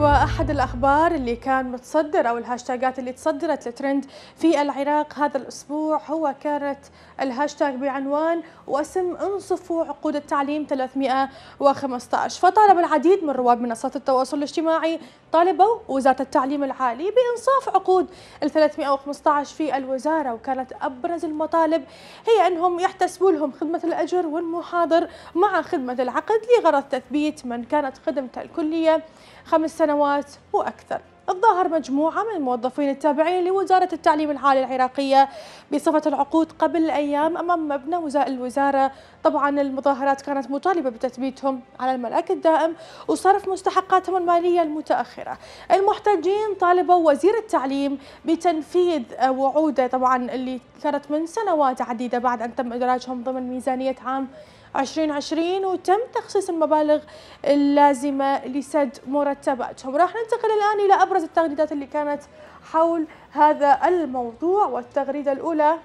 واحد الاخبار اللي كان متصدر او الهاشتاجات اللي تصدرت الترند في العراق هذا الاسبوع هو كانت الهاشتاج بعنوان واسم انصفوا عقود التعليم 315 فطالب العديد من رواد منصات التواصل الاجتماعي طالبوا وزاره التعليم العالي بانصاف عقود ال 315 في الوزاره وكانت ابرز المطالب هي انهم يحتسبوا لهم خدمه الاجر والمحاضر مع خدمه العقد لغرض تثبيت من كانت خدمته الكليه خمس سنوات سنوات وأكثر الظاهر مجموعة من الموظفين التابعين لوزارة التعليم العالي العراقية بصفة العقود قبل أيام أمام مبنى الوزارة طبعا المظاهرات كانت مطالبة بتثبيتهم على الملاك الدائم وصرف مستحقاتهم المالية المتأخرة المحتجين طالبوا وزير التعليم بتنفيذ وعوده طبعا اللي كانت من سنوات عديدة بعد أن تم إدراجهم ضمن ميزانية عام 2020 وتم تخصيص المبالغ اللازمة لسد مرتباتهم راح ننتقل الآن إلى أبرز أبرز التغريدات اللي كانت حول هذا الموضوع والتغريدة الأولى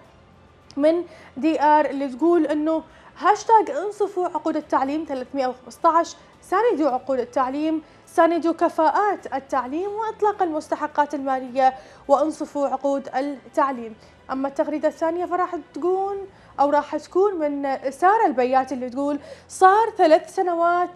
من دي آر اللي تقول أنه هاشتاج انصفوا عقود التعليم 315 ساندوا عقود التعليم ساندوا كفاءات التعليم وإطلاق المستحقات المالية وانصفوا عقود التعليم أما التغريدة الثانية فراح تكون أو راح تكون من سارة البيات اللي تقول صار ثلاث سنوات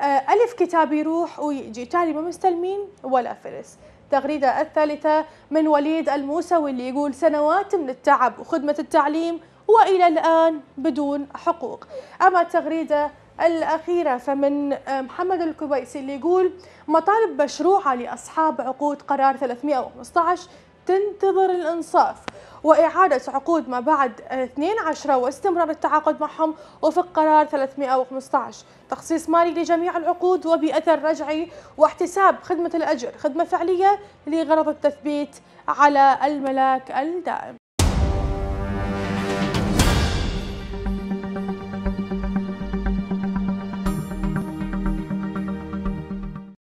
آه، ألف كتاب يروح ويجي تالي ما مستلمين ولا فلس التغريدة الثالثة من وليد الموسوي اللي يقول سنوات من التعب وخدمة التعليم وإلى الآن بدون حقوق أما التغريدة الأخيرة فمن آه، محمد الكبيسي اللي يقول مطالب مشروعة لأصحاب عقود قرار 315 تنتظر الإنصاف وإعادة عقود ما بعد 12 واستمرار التعاقد معهم وفق قرار 315 تخصيص مالي لجميع العقود وبأثر رجعي واحتساب خدمة الأجر خدمة فعلية لغرض التثبيت على الملاك الدائم